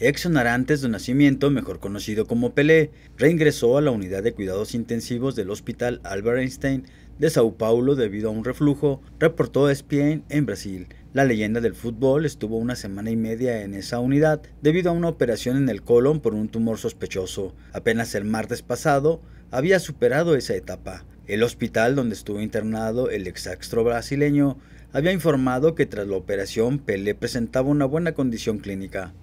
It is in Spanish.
ex honorantes de nacimiento, mejor conocido como Pelé, reingresó a la unidad de cuidados intensivos del Hospital Albert Einstein de Sao Paulo debido a un reflujo, reportó ESPN en Brasil. La leyenda del fútbol estuvo una semana y media en esa unidad debido a una operación en el colon por un tumor sospechoso. Apenas el martes pasado había superado esa etapa. El hospital donde estuvo internado el astro brasileño había informado que tras la operación Pelé presentaba una buena condición clínica.